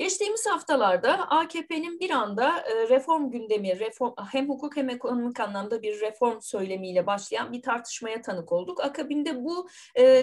Geçtiğimiz haftalarda AKP'nin bir anda e, reform gündemi, reform, hem hukuk hem ekonomik anlamda bir reform söylemiyle başlayan bir tartışmaya tanık olduk. Akabinde bu e,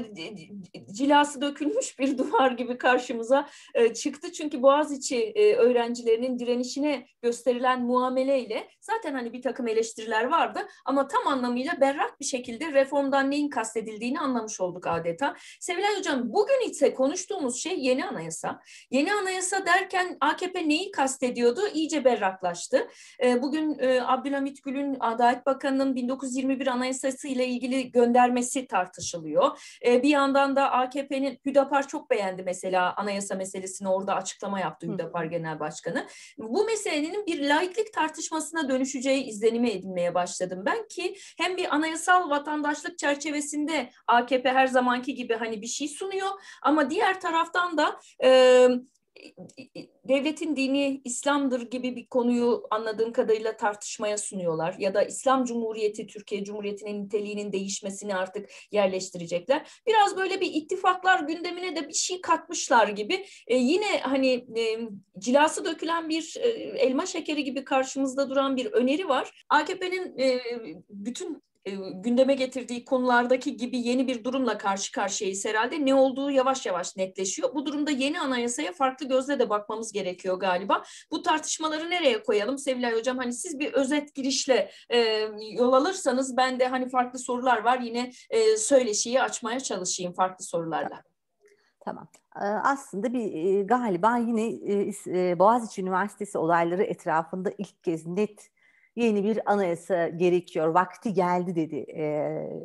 cilası dökülmüş bir duvar gibi karşımıza e, çıktı. Çünkü Boğaziçi e, öğrencilerinin direnişine gösterilen muameleyle zaten hani bir takım eleştiriler vardı ama tam anlamıyla berrak bir şekilde reformdan neyin kastedildiğini anlamış olduk adeta. Sevilay Hocam bugün ise konuştuğumuz şey yeni anayasa. Yeni anayasa derken AKP neyi kastediyordu? İyice berraklaştı. Ee, bugün e, Abdülhamit Gül'ün Adalet Bakanı'nın 1921 Anayasası ile ilgili göndermesi tartışılıyor. Ee, bir yandan da AKP'nin Hüdapar çok beğendi mesela anayasa meselesini orada açıklama yaptı Hüdapar Genel Başkanı. Bu meselenin bir laiklik tartışmasına dönüşeceği izlenimi edinmeye başladım ben ki hem bir anayasal vatandaşlık çerçevesinde AKP her zamanki gibi hani bir şey sunuyor ama diğer taraftan da e, devletin dini İslam'dır gibi bir konuyu anladığım kadarıyla tartışmaya sunuyorlar. Ya da İslam Cumhuriyeti, Türkiye Cumhuriyeti'nin niteliğinin değişmesini artık yerleştirecekler. Biraz böyle bir ittifaklar gündemine de bir şey katmışlar gibi. E, yine hani e, cilası dökülen bir e, elma şekeri gibi karşımızda duran bir öneri var. AKP'nin e, bütün e, gündeme getirdiği konulardaki gibi yeni bir durumla karşı karşıyayız herhalde. Ne olduğu yavaş yavaş netleşiyor. Bu durumda yeni anayasaya farklı gözle de bakmamız gerekiyor galiba. Bu tartışmaları nereye koyalım Sevilay Hocam? Hani siz bir özet girişle e, yol alırsanız ben de hani farklı sorular var. Yine e, söyleşiyi açmaya çalışayım farklı sorularla. Tamam. Ee, aslında bir e, galiba yine e, Boğaziçi Üniversitesi olayları etrafında ilk kez net yeni bir anayasa gerekiyor. Vakti geldi dedi e,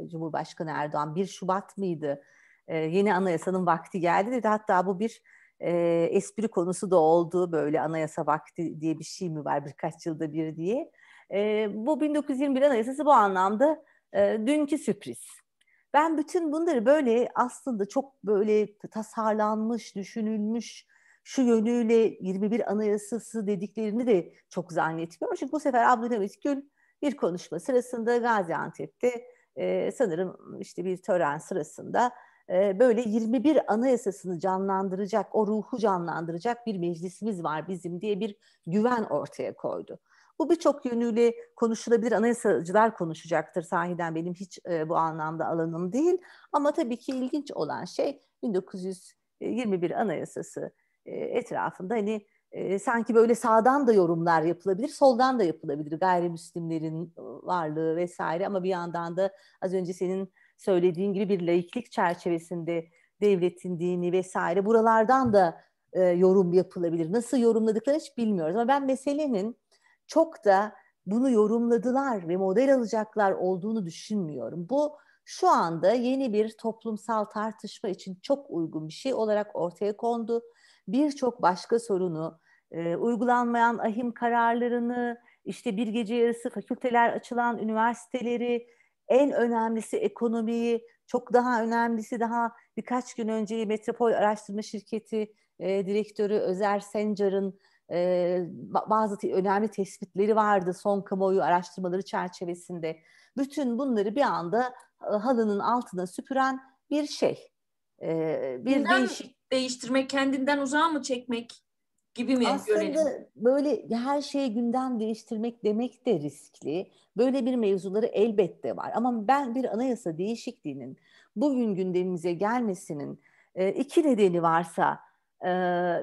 Cumhurbaşkanı Erdoğan. 1 Şubat mıydı? E, yeni anayasanın vakti geldi dedi. Hatta bu bir e, espri konusu da oldu böyle anayasa vakti diye bir şey mi var birkaç yılda bir diye. E, bu 1921 Anayasası bu anlamda e, dünkü sürpriz. Ben bütün bunları böyle aslında çok böyle tasarlanmış, düşünülmüş, şu yönüyle 21 Anayasası dediklerini de çok zannetmiyorum. Çünkü bu sefer Abdülhamit Gül bir konuşma sırasında Gaziantep'te e, sanırım işte bir tören sırasında e, böyle 21 Anayasasını canlandıracak, o ruhu canlandıracak bir meclisimiz var bizim diye bir güven ortaya koydu. Bu birçok yönüyle konuşulabilir. Anayasacılar konuşacaktır sahiden benim hiç e, bu anlamda alanım değil. Ama tabii ki ilginç olan şey 1921 Anayasası e, etrafında hani e, sanki böyle sağdan da yorumlar yapılabilir, soldan da yapılabilir gayrimüslimlerin e, varlığı vesaire ama bir yandan da az önce senin söylediğin gibi bir laiklik çerçevesinde devletin dini vesaire buralardan da e, yorum yapılabilir. Nasıl yorumladıklarını hiç bilmiyoruz ama ben meselenin çok da bunu yorumladılar ve model alacaklar olduğunu düşünmüyorum. Bu şu anda yeni bir toplumsal tartışma için çok uygun bir şey olarak ortaya kondu birçok başka sorunu, e, uygulanmayan ahim kararlarını, işte bir gece yarısı fakülteler açılan üniversiteleri, en önemlisi ekonomiyi, çok daha önemlisi daha birkaç gün önce Metropol Araştırma Şirketi e, direktörü Özer Sencar'ın e, bazı te önemli tespitleri vardı son kamuoyu araştırmaları çerçevesinde. Bütün bunları bir anda e, halının altına süpüren bir şey. E, bir Gündem, değişik değiştirmek, kendinden uzağa mı çekmek gibi mi Aslında görelim? böyle her şeyi gündem değiştirmek demek de riskli. Böyle bir mevzuları elbette var. Ama ben bir anayasa değişikliğinin bugün gündemimize gelmesinin e, iki nedeni varsa e,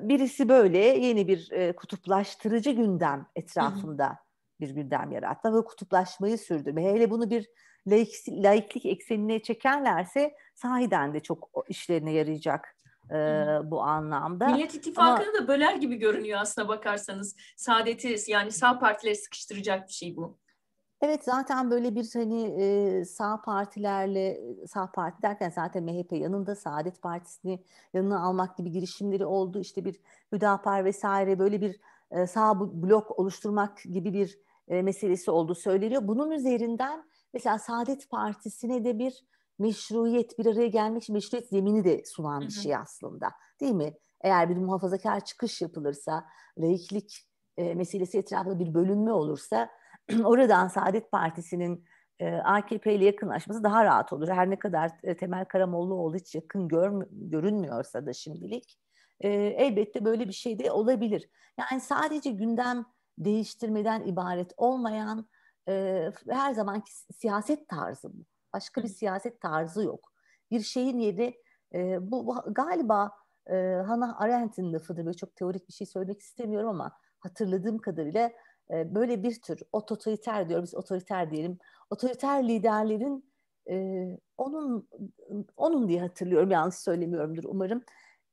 birisi böyle yeni bir e, kutuplaştırıcı gündem etrafında bir gündem yaratma ve kutuplaşmayı sürdürme. Hele bunu bir laik, laiklik eksenine çekerlerse sahiden de çok işlerine yarayacak e, bu anlamda. Millet İttifakı'nı Ama, da böler gibi görünüyor aslına bakarsanız. Saadeti yani sağ partileri sıkıştıracak bir şey bu. Evet zaten böyle bir hani e, sağ partilerle sağ parti derken zaten MHP yanında Saadet Partisi'ni yanına almak gibi girişimleri oldu. İşte bir Hüdapar vesaire böyle bir e, sağ blok oluşturmak gibi bir e, meselesi olduğu söyleniyor. Bunun üzerinden mesela Saadet Partisi'ne de bir meşruiyet bir araya gelmiş meşruiyet zemini de sunan bir şey aslında değil mi? Eğer bir muhafazakar çıkış yapılırsa, laiklik e, meselesi etrafında bir bölünme olursa oradan Saadet Partisi'nin e, AKP ile yakınlaşması daha rahat olur. Her ne kadar e, Temel Karamollaoğlu hiç yakın gör, görünmüyorsa da şimdilik e, elbette böyle bir şey de olabilir. Yani sadece gündem değiştirmeden ibaret olmayan e, her zamanki siyaset tarzı bu. Başka bir siyaset tarzı yok. Bir şeyin yeri e, bu, bu galiba e, Hannah Arendt'in lafıdır. Böyle çok teorik bir şey söylemek istemiyorum ama hatırladığım kadarıyla e, böyle bir tür otoriter biz otoriter diyelim. Otoriter liderlerin e, onun onun diye hatırlıyorum. Yanlış söylemiyorumdur umarım.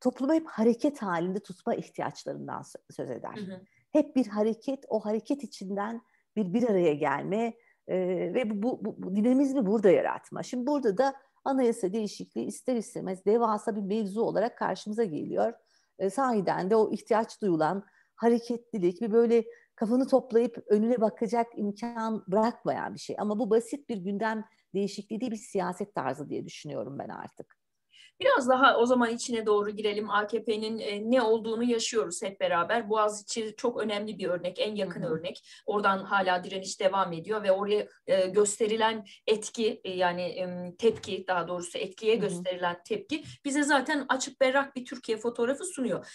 Topluma hep hareket halinde tutma ihtiyaçlarından söz eder. Hı hı. Hep bir hareket, o hareket içinden bir bir araya gelme, e, ve bu, bu, bu dinamizmi burada yaratma. Şimdi burada da anayasa değişikliği ister istemez devasa bir mevzu olarak karşımıza geliyor. E, sahiden de o ihtiyaç duyulan hareketlilik bir böyle kafanı toplayıp önüne bakacak imkan bırakmayan bir şey. Ama bu basit bir gündem değişikliği değil bir siyaset tarzı diye düşünüyorum ben artık. Biraz daha o zaman içine doğru girelim. AKP'nin e, ne olduğunu yaşıyoruz hep beraber. Boğaziçi çok önemli bir örnek, en yakın Hı-hı. örnek. Oradan hala direniş devam ediyor ve oraya e, gösterilen etki e, yani e, tepki daha doğrusu etkiye Hı-hı. gösterilen tepki bize zaten açık berrak bir Türkiye fotoğrafı sunuyor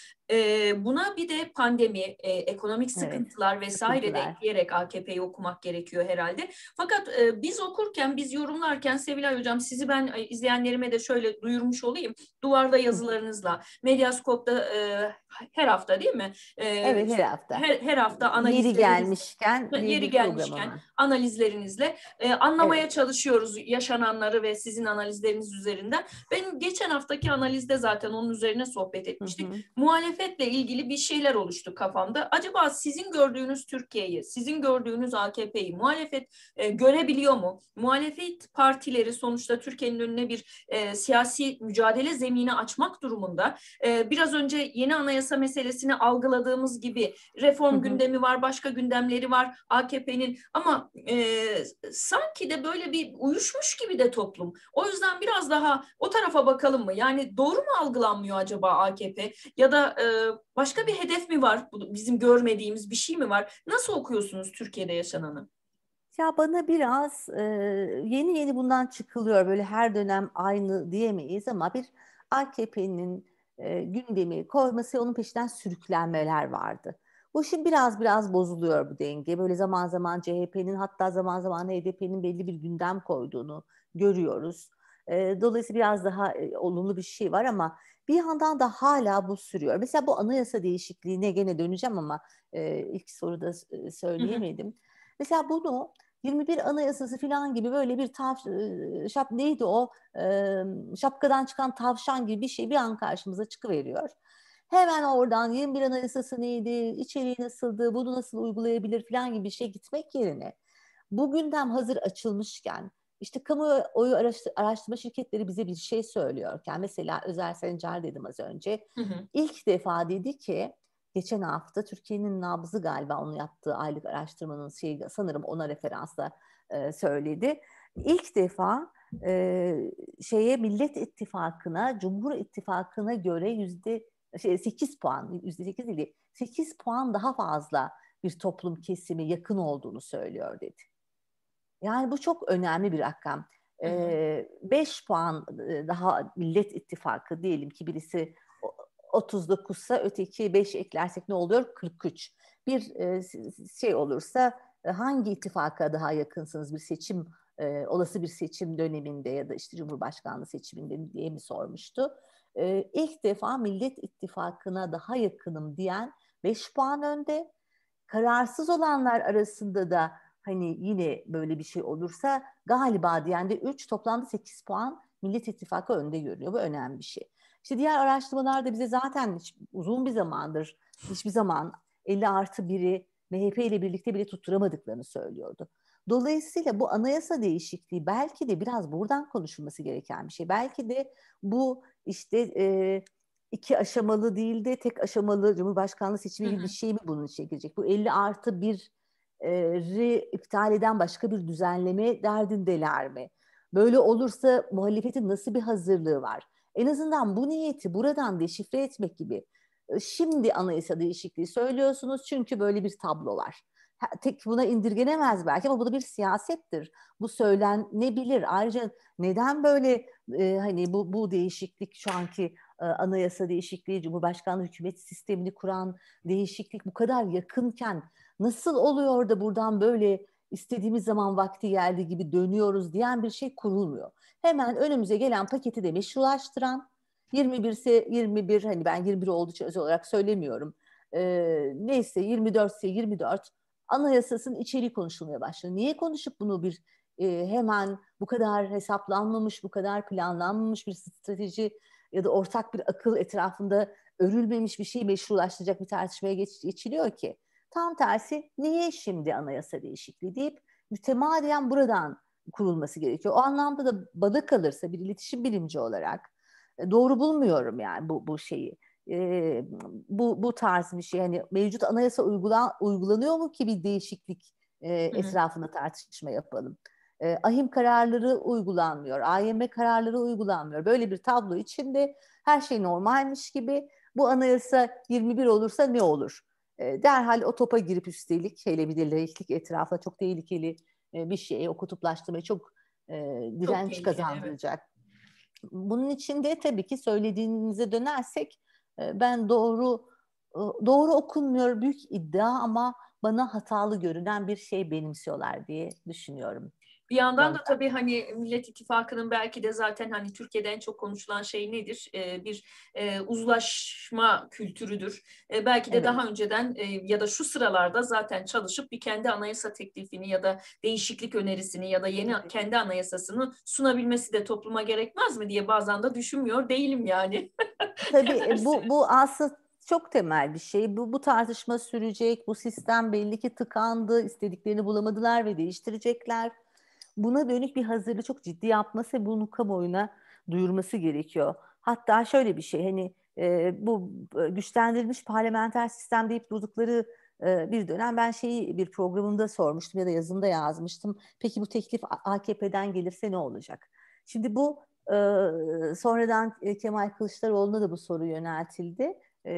buna bir de pandemi, e, ekonomik sıkıntılar evet, vesaire sıkıntılar. de ekleyerek AKP'yi okumak gerekiyor herhalde. Fakat e, biz okurken, biz yorumlarken Sevilay Hocam sizi ben e, izleyenlerime de şöyle duyurmuş olayım. Duvarda yazılarınızla, Medyaskop'ta e, her hafta değil mi? E, evet her hafta. Her, her hafta analizleriniz. Yeri gelmişken. Yeri gelmişken analizlerinizle e, anlamaya evet. çalışıyoruz yaşananları ve sizin analizleriniz üzerinden. Ben geçen haftaki analizde zaten onun üzerine sohbet etmiştik. Hı hı. Muhalefet muhalefetle ilgili bir şeyler oluştu kafamda. Acaba sizin gördüğünüz Türkiye'yi, sizin gördüğünüz AKP'yi muhalefet e, görebiliyor mu? Muhalefet partileri sonuçta Türkiye'nin önüne bir e, siyasi mücadele zemini açmak durumunda. E, biraz önce yeni anayasa meselesini algıladığımız gibi reform hı hı. gündemi var, başka gündemleri var AKP'nin ama e, sanki de böyle bir uyuşmuş gibi de toplum. O yüzden biraz daha o tarafa bakalım mı? Yani doğru mu algılanmıyor acaba AKP? Ya da e, ee, başka bir hedef mi var? Bizim görmediğimiz bir şey mi var? Nasıl okuyorsunuz Türkiye'de yaşananı? Ya bana biraz e, yeni yeni bundan çıkılıyor. Böyle her dönem aynı diyemeyiz ama bir AKP'nin e, gündemi koyması onun peşinden sürüklenmeler vardı. Bu şimdi biraz biraz bozuluyor bu denge. Böyle zaman zaman CHP'nin hatta zaman zaman HDP'nin belli bir gündem koyduğunu görüyoruz. E, dolayısıyla biraz daha e, olumlu bir şey var ama bir yandan da hala bu sürüyor. Mesela bu anayasa değişikliğine gene döneceğim ama e, ilk soruda söyleyemedim. Hı hı. Mesela bunu 21 Anayasası falan gibi böyle bir tav, şap neydi o e, şapkadan çıkan tavşan gibi bir şey bir an karşımıza çıkıveriyor. Hemen oradan 21 Anayasası neydi, içeriği nasıldı, bunu nasıl uygulayabilir falan gibi bir şey gitmek yerine bu gündem hazır açılmışken işte kamuoyu araştırma şirketleri bize bir şey söylüyorken mesela Özel Sencer dedim az önce. Hı hı. İlk defa dedi ki geçen hafta Türkiye'nin nabzı galiba onun yaptığı aylık araştırmanın şey sanırım ona referansla e, söyledi. İlk defa e, şeye Millet İttifakı'na, Cumhur İttifakı'na göre yüzde şey, 8 puan, yüzde 8 değil, 8 puan daha fazla bir toplum kesimi yakın olduğunu söylüyor dedi. Yani bu çok önemli bir rakam. 5 ee, beş puan e, daha Millet İttifakı diyelim ki birisi 39 ise öteki 5 eklersek ne oluyor? 43. Bir e, şey olursa e, hangi ittifaka daha yakınsınız bir seçim e, olası bir seçim döneminde ya da işte Cumhurbaşkanlığı seçiminde diye mi sormuştu. E, ilk defa Millet İttifakı'na daha yakınım diyen 5 puan önde. Kararsız olanlar arasında da hani yine böyle bir şey olursa galiba de 3 toplamda 8 puan Millet İttifakı önde görüyor. Bu önemli bir şey. İşte diğer araştırmalar da bize zaten hiç, uzun bir zamandır hiçbir zaman 50 artı 1'i MHP ile birlikte bile tutturamadıklarını söylüyordu. Dolayısıyla bu anayasa değişikliği belki de biraz buradan konuşulması gereken bir şey. Belki de bu işte e, iki aşamalı değil de tek aşamalı Cumhurbaşkanlığı seçimi gibi bir şey mi bunun içine girecek? Bu 50 artı 1 iptal eden başka bir düzenleme derdindeler mi? Böyle olursa muhalefetin nasıl bir hazırlığı var? En azından bu niyeti buradan deşifre etmek gibi. Şimdi anayasa değişikliği söylüyorsunuz çünkü böyle bir tablo var. Tek buna indirgenemez belki ama bu da bir siyasettir. Bu söylenebilir. Ayrıca neden böyle e, hani bu, bu değişiklik şu anki e, anayasa değişikliği, Cumhurbaşkanlığı hükümet sistemini kuran değişiklik bu kadar yakınken nasıl oluyor da buradan böyle istediğimiz zaman vakti geldi gibi dönüyoruz diyen bir şey kurulmuyor. Hemen önümüze gelen paketi de meşrulaştıran 21 21 hani ben 21 olduğu için özel olarak söylemiyorum. E, neyse 24 ise 24 anayasasının içeriği konuşulmaya başladı. Niye konuşup bunu bir e, hemen bu kadar hesaplanmamış, bu kadar planlanmamış bir strateji ya da ortak bir akıl etrafında örülmemiş bir şeyi meşrulaştıracak bir tartışmaya geç, geçiliyor ki. Tam tersi niye şimdi anayasa değişikliği deyip mütemadiyen buradan kurulması gerekiyor. O anlamda da bana kalırsa bir iletişim bilimci olarak e, doğru bulmuyorum yani bu, bu şeyi. Ee, bu, bu tarz bir şey. hani mevcut anayasa uygulan, uygulanıyor mu ki bir değişiklik e, etrafında tartışma yapalım e, ahim kararları uygulanmıyor, AYM kararları uygulanmıyor. Böyle bir tablo içinde her şey normalmiş gibi bu anayasa 21 olursa ne olur? E, derhal o topa girip üstelik hele bir de laiklik etrafa çok tehlikeli e, bir şey, o kutuplaştırmaya e, çok direnç çok kazandıracak. Bunun içinde tabii ki söylediğinize dönersek ben doğru doğru okunmuyor büyük iddia ama bana hatalı görünen bir şey benimsiyorlar diye düşünüyorum. Bir yandan da tabii hani Millet İttifakı'nın belki de zaten hani Türkiye'den çok konuşulan şey nedir? E, bir e, uzlaşma kültürüdür. E, belki de evet. daha önceden e, ya da şu sıralarda zaten çalışıp bir kendi anayasa teklifini ya da değişiklik önerisini ya da yeni kendi anayasasını sunabilmesi de topluma gerekmez mi diye bazen de düşünmüyor değilim yani. tabii e, bu bu aslında çok temel bir şey. Bu, bu tartışma sürecek, bu sistem belli ki tıkandı, istediklerini bulamadılar ve değiştirecekler buna dönük bir hazırlığı çok ciddi yapması ve bunu kamuoyuna duyurması gerekiyor. Hatta şöyle bir şey hani e, bu e, güçlendirilmiş parlamenter sistem deyip durdukları e, bir dönem ben şeyi bir programımda sormuştum ya da yazımda yazmıştım. Peki bu teklif AKP'den gelirse ne olacak? Şimdi bu e, sonradan e, Kemal Kılıçdaroğlu'na da bu soru yöneltildi. E,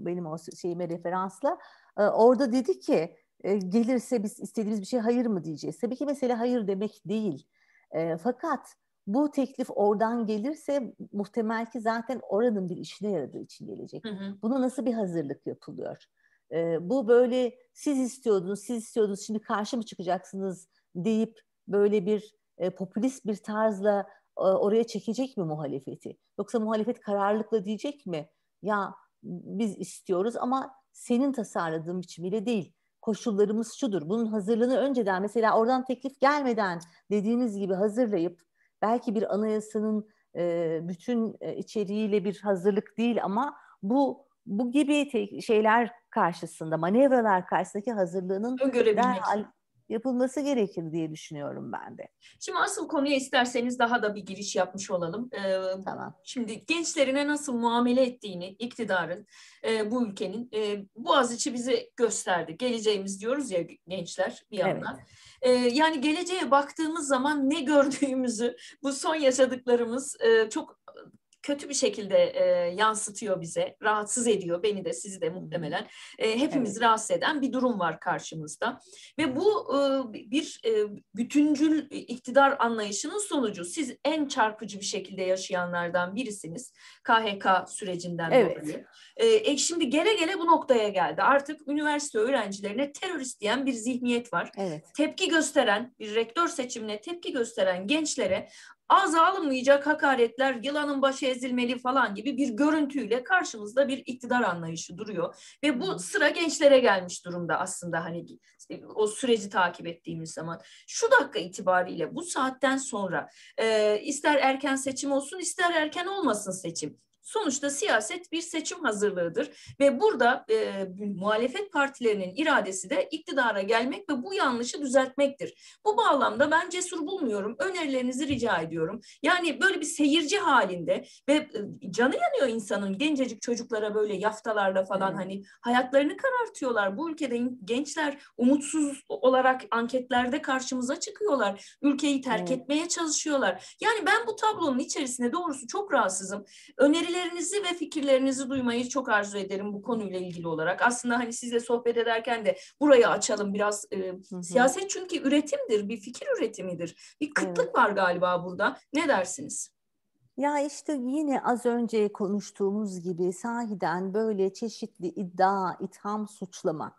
benim o şeyime referansla. E, orada dedi ki e, gelirse biz istediğimiz bir şey hayır mı diyeceğiz. Tabii ki mesele hayır demek değil. E, fakat bu teklif oradan gelirse muhtemel ki zaten oranın bir işine yaradığı için gelecek. Buna nasıl bir hazırlık yapılıyor? E, bu böyle siz istiyordunuz, siz istiyordunuz şimdi karşı mı çıkacaksınız deyip böyle bir e, popülist bir tarzla oraya çekecek mi muhalefeti? Yoksa muhalefet kararlılıkla diyecek mi? Ya biz istiyoruz ama senin tasarladığın biçimiyle değil koşullarımız şudur. Bunun hazırlığını önceden mesela oradan teklif gelmeden dediğiniz gibi hazırlayıp belki bir anayasanın e, bütün e, içeriğiyle bir hazırlık değil ama bu bu gibi şeyler karşısında manevralar karşısındaki hazırlığının derhal yapılması gerekir diye düşünüyorum ben de. Şimdi asıl konuya isterseniz daha da bir giriş yapmış olalım. Ee, tamam. Şimdi gençlerine nasıl muamele ettiğini iktidarın, e, bu ülkenin e, Boğaziçi bize gösterdi. Geleceğimiz diyoruz ya gençler bir yandan. Evet. E, yani geleceğe baktığımız zaman ne gördüğümüzü, bu son yaşadıklarımız e, çok kötü bir şekilde e, yansıtıyor bize, rahatsız ediyor beni de sizi de muhtemelen. E, hepimizi evet. rahatsız eden bir durum var karşımızda. Ve bu e, bir e, bütüncül iktidar anlayışının sonucu. Siz en çarpıcı bir şekilde yaşayanlardan birisiniz KHK sürecinden evet. dolayı. E, e, şimdi gele gele bu noktaya geldi. Artık üniversite öğrencilerine terörist diyen bir zihniyet var. Evet. Tepki gösteren, bir rektör seçimine tepki gösteren gençlere az alınmayacak hakaretler, yılanın başı ezilmeli falan gibi bir görüntüyle karşımızda bir iktidar anlayışı duruyor. Ve bu sıra gençlere gelmiş durumda aslında hani o süreci takip ettiğimiz zaman. Şu dakika itibariyle bu saatten sonra e, ister erken seçim olsun ister erken olmasın seçim. Sonuçta siyaset bir seçim hazırlığıdır ve burada e, muhalefet partilerinin iradesi de iktidara gelmek ve bu yanlışı düzeltmektir. Bu bağlamda ben cesur bulmuyorum. Önerilerinizi rica ediyorum. Yani böyle bir seyirci halinde ve e, canı yanıyor insanın gencecik çocuklara böyle yaftalarla falan hmm. hani hayatlarını karartıyorlar. Bu ülkede gençler umutsuz olarak anketlerde karşımıza çıkıyorlar. Ülkeyi terk hmm. etmeye çalışıyorlar. Yani ben bu tablonun içerisinde doğrusu çok rahatsızım. Öneri önerilerinizi ve fikirlerinizi duymayı çok arzu ederim bu konuyla ilgili olarak. Aslında hani sizle sohbet ederken de burayı açalım biraz. E, hı hı. Siyaset çünkü üretimdir, bir fikir üretimidir. Bir kıtlık evet. var galiba burada. Ne dersiniz? Ya işte yine az önce konuştuğumuz gibi sahiden böyle çeşitli iddia, itham, suçlama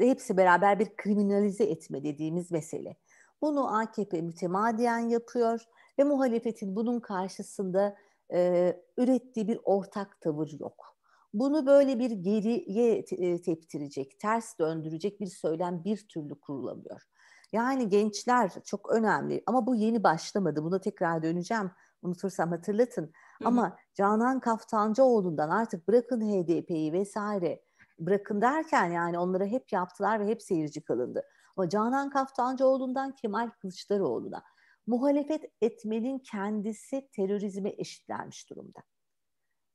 hepsi beraber bir kriminalize etme dediğimiz mesele. Bunu AKP mütemadiyen yapıyor ve muhalefetin bunun karşısında e, ürettiği bir ortak tavır yok. Bunu böyle bir geriye e, teptirecek, ters döndürecek bir söylem bir türlü kurulamıyor. Yani gençler çok önemli ama bu yeni başlamadı. Buna tekrar döneceğim. Unutursam hatırlatın. Hı-hı. Ama Canan Kaftancıoğlu'ndan artık bırakın HDP'yi vesaire bırakın derken yani onlara hep yaptılar ve hep seyirci kalındı. Ama Canan Kaftancıoğlu'ndan Kemal Kılıçdaroğlu'na muhalefet etmenin kendisi terörizme eşitlenmiş durumda.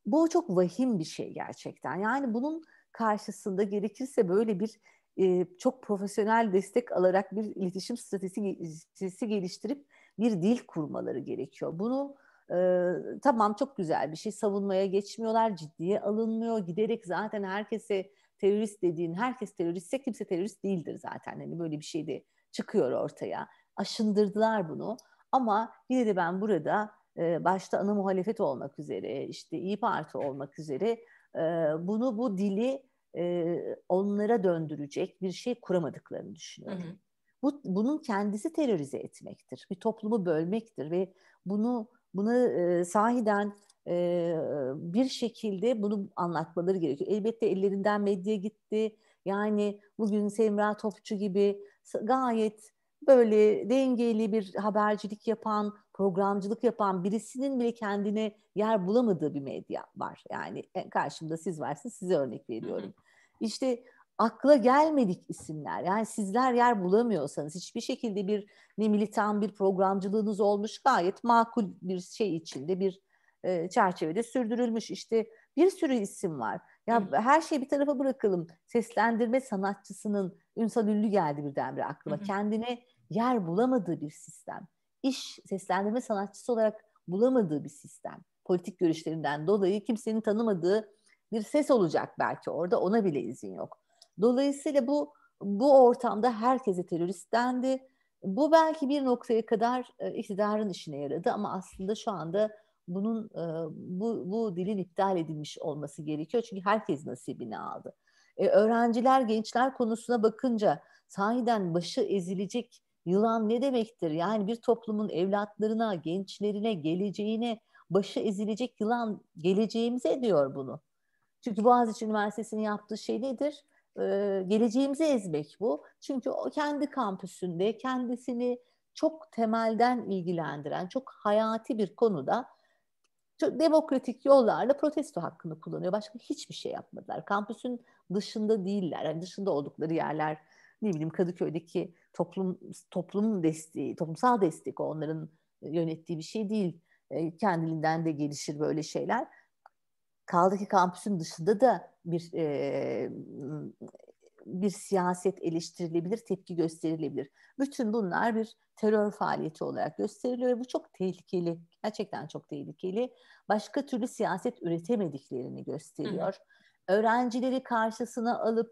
Bu çok vahim bir şey gerçekten. Yani bunun karşısında gerekirse böyle bir e, çok profesyonel destek alarak bir iletişim stratejisi geliştirip bir dil kurmaları gerekiyor. Bunu e, tamam çok güzel bir şey savunmaya geçmiyorlar, ciddiye alınmıyor. Giderek zaten herkese terörist dediğin, herkes teröristse kimse terörist değildir zaten. Hani böyle bir şey de çıkıyor ortaya aşındırdılar bunu. Ama yine de ben burada e, başta ana muhalefet olmak üzere, işte İyi Parti olmak üzere e, bunu bu dili e, onlara döndürecek bir şey kuramadıklarını düşünüyorum. Hı hı. Bu, bunun kendisi terörize etmektir, bir toplumu bölmektir ve bunu bunu e, sahiden e, bir şekilde bunu anlatmaları gerekiyor. Elbette ellerinden medya gitti. Yani bugün Semra Topçu gibi gayet böyle dengeli bir habercilik yapan, programcılık yapan birisinin bile kendine yer bulamadığı bir medya var. Yani e, karşımda siz varsınız, size örnek veriyorum. İşte akla gelmedik isimler. Yani sizler yer bulamıyorsanız hiçbir şekilde bir ne militan bir programcılığınız olmuş gayet makul bir şey içinde bir e, çerçevede sürdürülmüş. işte bir sürü isim var. Ya her şeyi bir tarafa bırakalım. Seslendirme sanatçısının Ünsal Ünlü geldi birdenbire aklıma. Kendine yer bulamadığı bir sistem, iş seslendirme sanatçısı olarak bulamadığı bir sistem, politik görüşlerinden dolayı kimsenin tanımadığı bir ses olacak belki orada ona bile izin yok. Dolayısıyla bu bu ortamda herkese terörist dendi. Bu belki bir noktaya kadar e, iktidarın işine yaradı ama aslında şu anda bunun e, bu, bu dilin iptal edilmiş olması gerekiyor. Çünkü herkes nasibini aldı. E, öğrenciler, gençler konusuna bakınca sahiden başı ezilecek Yılan ne demektir? Yani bir toplumun evlatlarına, gençlerine, geleceğine başı ezilecek yılan geleceğimize diyor bunu. Çünkü Boğaziçi Üniversitesi'nin yaptığı şey nedir? Ee, geleceğimizi ezmek bu. Çünkü o kendi kampüsünde kendisini çok temelden ilgilendiren, çok hayati bir konuda çok demokratik yollarla protesto hakkını kullanıyor. Başka hiçbir şey yapmadılar. Kampüsün dışında değiller. Yani dışında oldukları yerler ne bileyim Kadıköy'deki toplum toplum desteği, toplumsal destek onların yönettiği bir şey değil. E, kendiliğinden de gelişir böyle şeyler. Kaldı ki kampüsün dışında da bir e, bir siyaset eleştirilebilir, tepki gösterilebilir. Bütün bunlar bir terör faaliyeti olarak gösteriliyor ve bu çok tehlikeli. Gerçekten çok tehlikeli. Başka türlü siyaset üretemediklerini gösteriyor. Hı. Öğrencileri karşısına alıp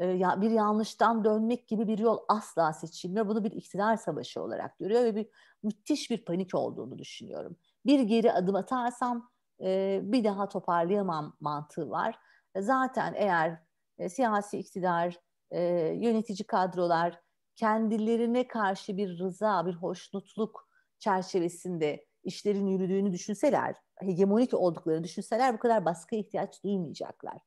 e, ya bir yanlıştan dönmek gibi bir yol asla seçilmiyor. Bunu bir iktidar savaşı olarak görüyor ve bir müthiş bir panik olduğunu düşünüyorum. Bir geri adım atarsam e, bir daha toparlayamam mantığı var. E, zaten eğer e, siyasi iktidar, e, yönetici kadrolar kendilerine karşı bir rıza, bir hoşnutluk çerçevesinde işlerin yürüdüğünü düşünseler, hegemonik olduklarını düşünseler bu kadar baskıya ihtiyaç duymayacaklar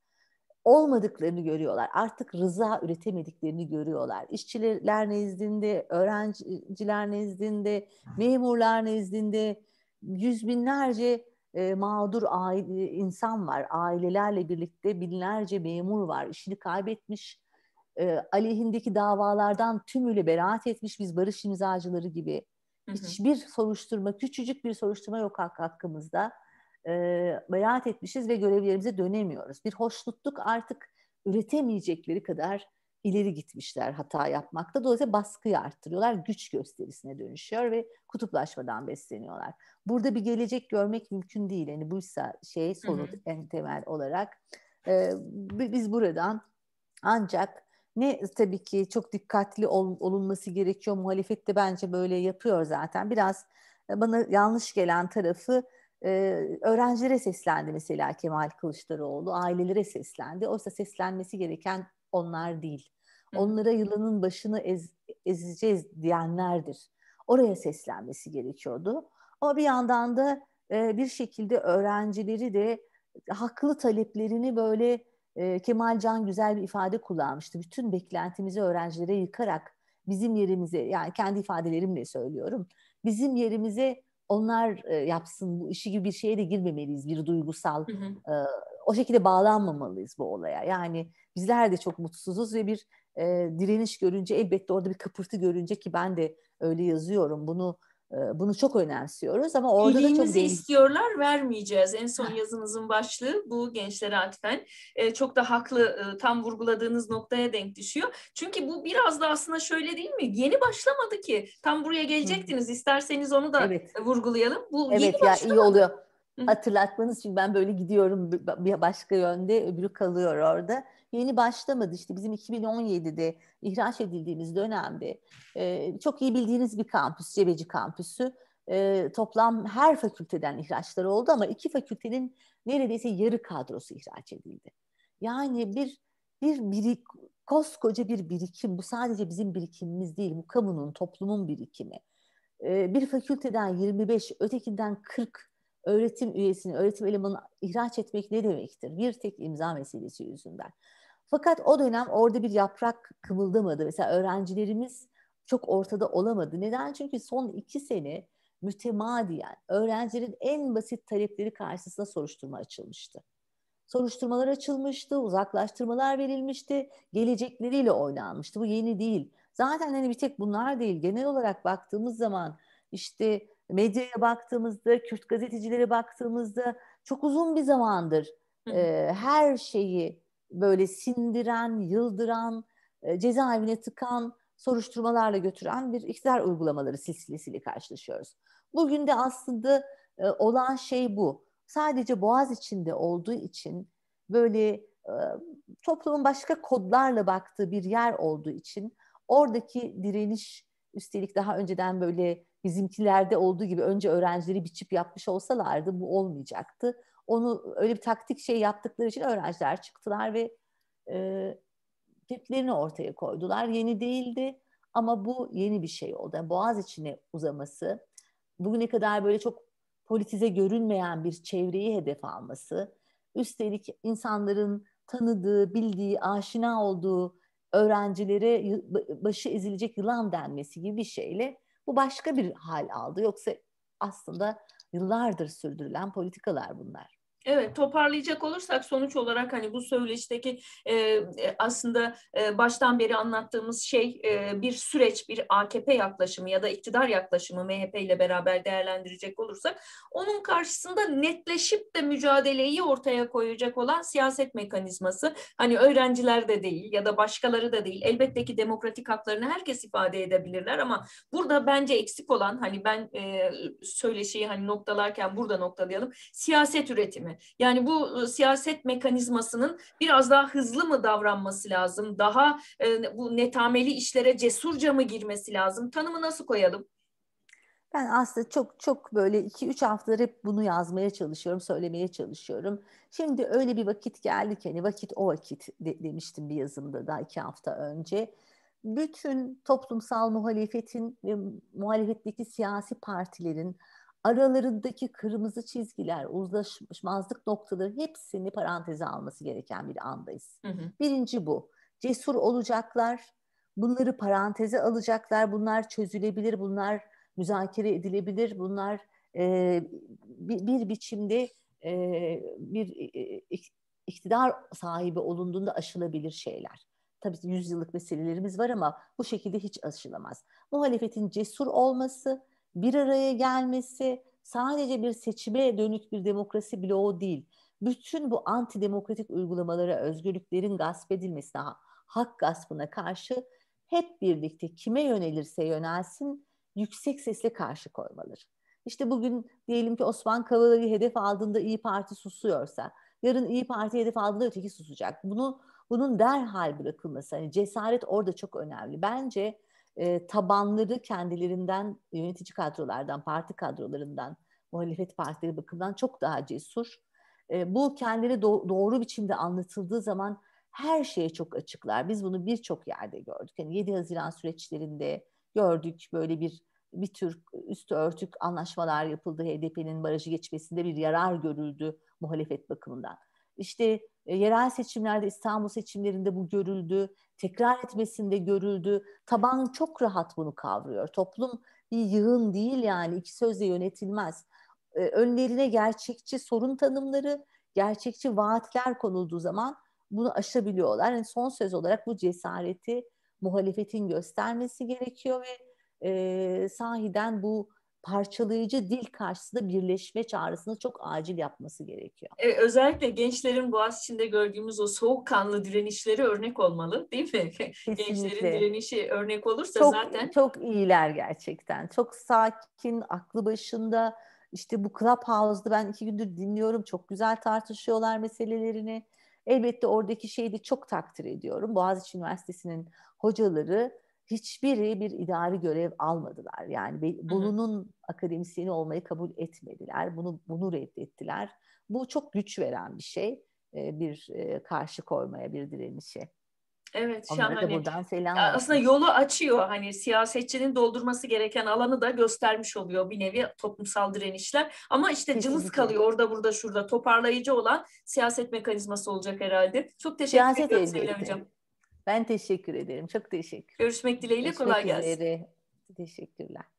olmadıklarını görüyorlar. Artık rıza üretemediklerini görüyorlar. İşçiler nezdinde, öğrenciler nezdinde, memurlar nezdinde yüz binlerce e, mağdur aile, insan var. Ailelerle birlikte binlerce memur var. İşini kaybetmiş, e, aleyhindeki davalardan tümüyle beraat etmiş biz barış imzacıları gibi. Hı hı. Hiçbir soruşturma, küçücük bir soruşturma yok hakkımızda beraat etmişiz ve görevlerimize dönemiyoruz. Bir hoşnutluk artık üretemeyecekleri kadar ileri gitmişler hata yapmakta. Dolayısıyla baskıyı arttırıyorlar, güç gösterisine dönüşüyor ve kutuplaşmadan besleniyorlar. Burada bir gelecek görmek mümkün değil. Yani buysa şey soru en temel olarak. Ee, biz buradan ancak ne tabii ki çok dikkatli ol, olunması gerekiyor. Muhalefet de bence böyle yapıyor zaten. Biraz e, bana yanlış gelen tarafı ee, öğrencilere seslendi mesela Kemal Kılıçdaroğlu, ailelere seslendi. Oysa seslenmesi gereken onlar değil. Onlara yılanın başını ez, ezeceğiz diyenlerdir. Oraya seslenmesi gerekiyordu. Ama bir yandan da e, bir şekilde öğrencileri de haklı taleplerini böyle e, Kemal Can güzel bir ifade kullanmıştı. Bütün beklentimizi öğrencilere yıkarak bizim yerimize yani kendi ifadelerimle söylüyorum. Bizim yerimize onlar e, yapsın bu işi gibi bir şeye de girmemeliyiz bir duygusal hı hı. E, o şekilde bağlanmamalıyız bu olaya yani bizler de çok mutsuzuz ve bir e, direniş görünce elbette orada bir kıpırtı görünce ki ben de öyle yazıyorum bunu ee, bunu çok önemsiyoruz ama orada Bilginizi da çok değil. istiyorlar vermeyeceğiz. En son yazınızın başlığı bu gençlere atfen. Ee, çok da haklı e, tam vurguladığınız noktaya denk düşüyor. Çünkü bu biraz da aslında şöyle değil mi? Yeni başlamadı ki. Tam buraya gelecektiniz. İsterseniz onu da evet. vurgulayalım. Bu evet, yeni ya, başlamadı. iyi oluyor hatırlatmanız çünkü ben böyle gidiyorum bir başka yönde öbürü kalıyor orada. Yeni başlamadı işte bizim 2017'de ihraç edildiğimiz dönemde çok iyi bildiğiniz bir kampüs Cebeci Kampüsü. toplam her fakülteden ihraçlar oldu ama iki fakültenin neredeyse yarı kadrosu ihraç edildi. Yani bir bir birik, koskoca bir birikim bu sadece bizim birikimimiz değil bu kamunun toplumun birikimi. bir fakülteden 25 ötekinden 40 öğretim üyesini, öğretim elemanını ihraç etmek ne demektir? Bir tek imza meselesi yüzünden. Fakat o dönem orada bir yaprak kımıldamadı. Mesela öğrencilerimiz çok ortada olamadı. Neden? Çünkü son iki sene mütemadiyen öğrencilerin en basit talepleri karşısında soruşturma açılmıştı. Soruşturmalar açılmıştı, uzaklaştırmalar verilmişti, gelecekleriyle oynanmıştı. Bu yeni değil. Zaten hani bir tek bunlar değil. Genel olarak baktığımız zaman işte medyaya baktığımızda, Kürt gazetecileri baktığımızda çok uzun bir zamandır e, her şeyi böyle sindiren, yıldıran, e, cezaevine tıkan, soruşturmalarla götüren bir iktidar uygulamaları silsilesiyle karşılaşıyoruz. Bugün de aslında e, olan şey bu. Sadece boğaz içinde olduğu için böyle e, toplumun başka kodlarla baktığı bir yer olduğu için oradaki direniş üstelik daha önceden böyle bizimkilerde olduğu gibi önce öğrencileri biçip yapmış olsalardı bu olmayacaktı. Onu öyle bir taktik şey yaptıkları için öğrenciler çıktılar ve e, tiplerini ortaya koydular. Yeni değildi ama bu yeni bir şey oldu. Yani boğaz içine uzaması, bugüne kadar böyle çok politize görünmeyen bir çevreyi hedef alması, üstelik insanların tanıdığı, bildiği, aşina olduğu öğrencilere başı ezilecek yılan denmesi gibi bir şeyle bu başka bir hal aldı. Yoksa aslında yıllardır sürdürülen politikalar bunlar. Evet toparlayacak olursak sonuç olarak hani bu söyleşteki e, e, aslında e, baştan beri anlattığımız şey e, bir süreç bir AKP yaklaşımı ya da iktidar yaklaşımı MHP ile beraber değerlendirecek olursak onun karşısında netleşip de mücadeleyi ortaya koyacak olan siyaset mekanizması hani öğrenciler de değil ya da başkaları da değil elbette ki demokratik haklarını herkes ifade edebilirler ama burada bence eksik olan hani ben e, söyleşiyi hani noktalarken burada noktalayalım siyaset üretimi mi? Yani bu e, siyaset mekanizmasının biraz daha hızlı mı davranması lazım? Daha e, bu netameli işlere cesurca mı girmesi lazım? Tanımı nasıl koyalım? Ben aslında çok çok böyle 2-3 haftadır hep bunu yazmaya çalışıyorum, söylemeye çalışıyorum. Şimdi öyle bir vakit geldi ki hani vakit o vakit de, demiştim bir yazımda daha 2 hafta önce. Bütün toplumsal muhalefetin ve muhalefetteki siyasi partilerin aralarındaki kırmızı çizgiler, uzlaşmazlık noktaları hepsini paranteze alması gereken bir andayız. Hı hı. Birinci bu. Cesur olacaklar, bunları paranteze alacaklar, bunlar çözülebilir, bunlar müzakere edilebilir, bunlar e, bir, bir biçimde e, bir e, e iktidar sahibi olunduğunda aşılabilir şeyler. Tabii yüzyıllık meselelerimiz var ama bu şekilde hiç aşılamaz. Muhalefetin cesur olması, bir araya gelmesi sadece bir seçime dönük bir demokrasi bile o değil. Bütün bu antidemokratik uygulamalara, özgürlüklerin gasp edilmesine, hak gaspına karşı hep birlikte kime yönelirse yönelsin yüksek sesle karşı koymaları. İşte bugün diyelim ki Osman Kavala'yı hedef aldığında İyi Parti susuyorsa, yarın İyi Parti hedef aldığında öteki susacak. Bunu bunun derhal bırakılması, hani cesaret orada çok önemli. Bence e, tabanları kendilerinden yönetici kadrolardan, parti kadrolarından, muhalefet partileri bakımından çok daha cesur. E, bu kendileri do- doğru biçimde anlatıldığı zaman her şeye çok açıklar. Biz bunu birçok yerde gördük. Yani 7 Haziran süreçlerinde gördük böyle bir bir tür üstü örtük anlaşmalar yapıldı. HDP'nin barajı geçmesinde bir yarar görüldü muhalefet bakımından. İşte e, yerel seçimlerde İstanbul seçimlerinde bu görüldü. Tekrar etmesinde görüldü. Taban çok rahat bunu kavruyor. Toplum bir yığın değil yani iki sözle yönetilmez. E, önlerine gerçekçi sorun tanımları, gerçekçi vaatler konulduğu zaman bunu aşabiliyorlar. Yani son söz olarak bu cesareti muhalefetin göstermesi gerekiyor ve e, sahiden bu parçalayıcı dil karşısında birleşme çağrısını çok acil yapması gerekiyor. Evet, özellikle gençlerin boğaz içinde gördüğümüz o soğukkanlı direnişleri örnek olmalı değil mi? Kesinlikle. Gençlerin direnişi örnek olursa çok, zaten. Çok iyiler gerçekten. Çok sakin, aklı başında. İşte bu Clubhouse'da ben iki gündür dinliyorum. Çok güzel tartışıyorlar meselelerini. Elbette oradaki şeyi de çok takdir ediyorum. Boğaziçi Üniversitesi'nin hocaları hiçbiri bir idari görev almadılar. Yani Bolu'nun Hı-hı. akademisyeni olmayı kabul etmediler. Bunu bunu reddettiler. Bu çok güç veren bir şey. E, bir e, karşı koymaya, bir direnişe. Evet, Onlara şu buradan selam aslında var. yolu açıyor. Hani siyasetçinin doldurması gereken alanı da göstermiş oluyor bir nevi toplumsal direnişler. Ama işte cılız kalıyor orada burada şurada. Toparlayıcı olan siyaset mekanizması olacak herhalde. Çok teşekkür ederim ediyorum Hocam. Ben teşekkür ederim. Çok teşekkür. Görüşmek dileğiyle Görüşmek kolay gelsin. Teşekkürler.